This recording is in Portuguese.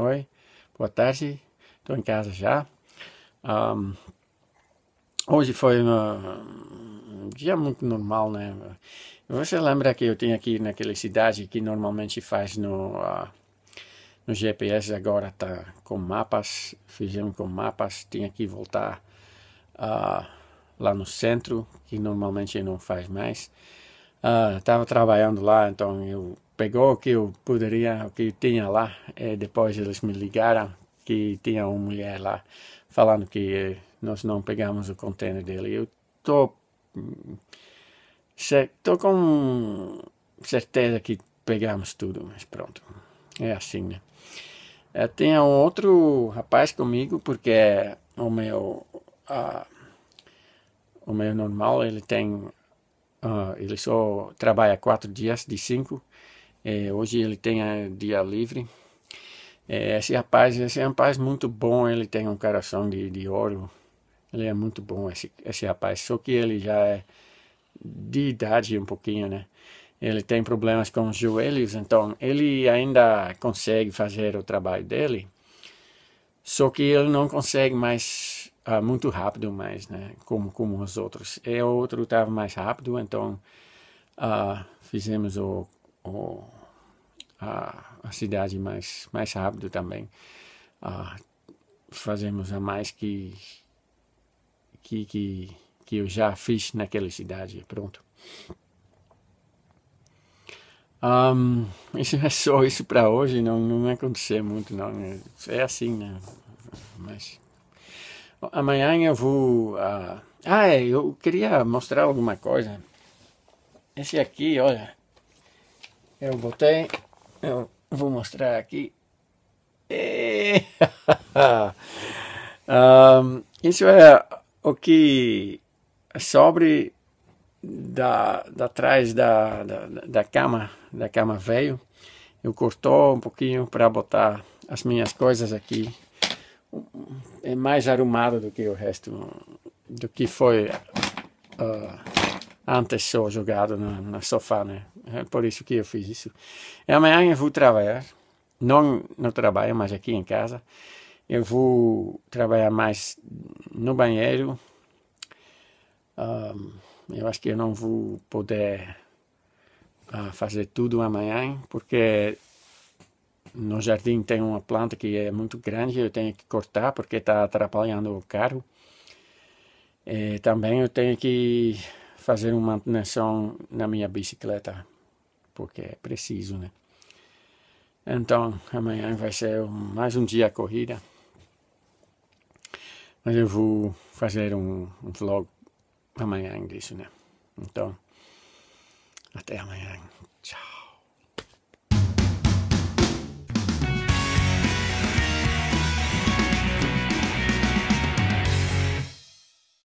Oi, boa tarde, estou em casa já. Um, hoje foi uma, um dia muito normal, né? Você lembra que eu tinha aqui naquela cidade que normalmente faz no, uh, no GPS, agora tá com mapas, fizemos com mapas, tinha que voltar uh, lá no centro, que normalmente não faz mais. Estava ah, uh, trabalhando lá, então eu pegou que eu poderia, que eu tinha lá. E depois eles me ligaram que tinha uma mulher lá falando que eh, nós não pegamos o contêiner dele. Eu tô, hum, tô com certeza que pegamos tudo, mas pronto, é assim, né? Eu eh, tinha um outro rapaz comigo, porque é o meu, uh, o meu normal, ele tem, uh, ele só trabalha quatro dias de cinco, é, hoje ele tem é, dia livre. É, esse rapaz, esse é rapaz muito bom, ele tem um coração de, de ouro. Ele é muito bom, esse, esse rapaz. Só que ele já é de idade um pouquinho, né? Ele tem problemas com os joelhos, então ele ainda consegue fazer o trabalho dele. Só que ele não consegue mais ah, muito rápido mais, né? Como como os outros. E é o outro estava mais rápido, então ah, fizemos o, o a, a cidade mais, mais rápido também. Ah, fazemos a mais que, que, que, que eu já fiz naquela cidade. Pronto. Um, isso é só isso para hoje, não, não acontecer muito, não. É assim, né? Mas amanhã eu vou. Uh... Ah, é, eu queria mostrar alguma coisa. Esse aqui, olha, eu botei eu vou mostrar aqui. um, isso é o que sobre da, da trás da, da, da cama, da cama veio. Eu cortou um pouquinho para botar as minhas coisas aqui. É mais arrumado do que o resto do que foi uh, antes só jogado no, no sofá, né? Eh, por isso que eu fiz isso. E amanhã eu vou trabalhar, não no trabalho, mas aqui em casa. Eu vou trabalhar mais no banheiro. Um, eu acho que eu não vou poder uh, fazer tudo amanhã, porque no jardim tem uma planta que é muito grande, eu tenho que cortar porque está atrapalhando o carro. E eh, também eu tenho que fazer uma manutenção na minha bicicleta porque é preciso, né? Então, amanhã vai ser mais um dia corrida. Mas eu vou fazer um, um vlog amanhã disso, né? Então, até amanhã. Tchau.